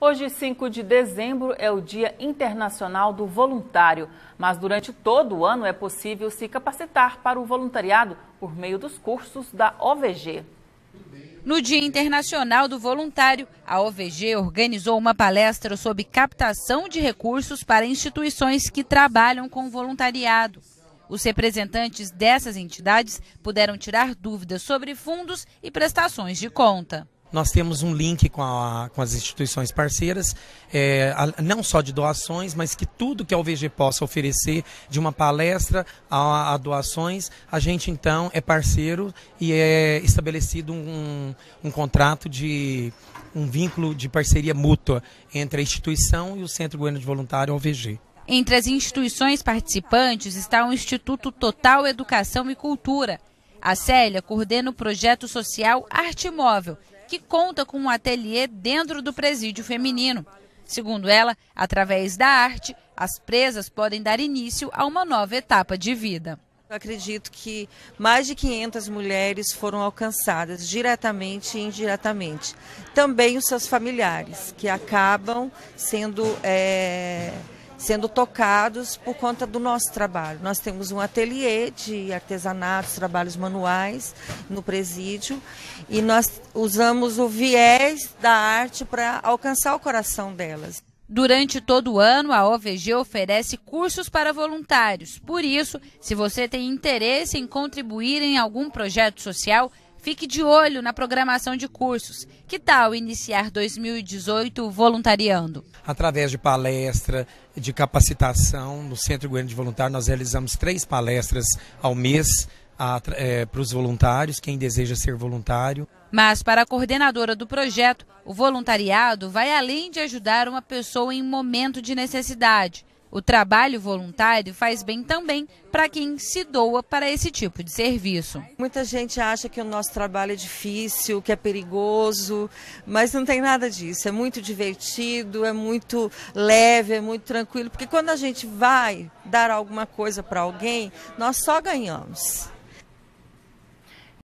Hoje, 5 de dezembro, é o Dia Internacional do Voluntário, mas durante todo o ano é possível se capacitar para o voluntariado por meio dos cursos da OVG. No Dia Internacional do Voluntário, a OVG organizou uma palestra sobre captação de recursos para instituições que trabalham com voluntariado. Os representantes dessas entidades puderam tirar dúvidas sobre fundos e prestações de conta nós temos um link com, a, com as instituições parceiras, é, a, não só de doações, mas que tudo que a UVG possa oferecer, de uma palestra a, a doações, a gente então é parceiro e é estabelecido um, um contrato de um vínculo de parceria mútua entre a instituição e o Centro Goiano de Voluntário, a Entre as instituições participantes está o Instituto Total Educação e Cultura. A Célia coordena o projeto social Arte Móvel, que conta com um ateliê dentro do presídio feminino. Segundo ela, através da arte, as presas podem dar início a uma nova etapa de vida. Eu acredito que mais de 500 mulheres foram alcançadas diretamente e indiretamente. Também os seus familiares, que acabam sendo. É sendo tocados por conta do nosso trabalho. Nós temos um ateliê de artesanatos, trabalhos manuais no presídio e nós usamos o viés da arte para alcançar o coração delas. Durante todo o ano, a OVG oferece cursos para voluntários. Por isso, se você tem interesse em contribuir em algum projeto social, Fique de olho na programação de cursos. Que tal iniciar 2018 voluntariando? Através de palestra, de capacitação, no Centro Goiano de Voluntário, nós realizamos três palestras ao mês é, para os voluntários, quem deseja ser voluntário. Mas, para a coordenadora do projeto, o voluntariado vai além de ajudar uma pessoa em momento de necessidade. O trabalho voluntário faz bem também para quem se doa para esse tipo de serviço. Muita gente acha que o nosso trabalho é difícil, que é perigoso, mas não tem nada disso. É muito divertido, é muito leve, é muito tranquilo, porque quando a gente vai dar alguma coisa para alguém, nós só ganhamos.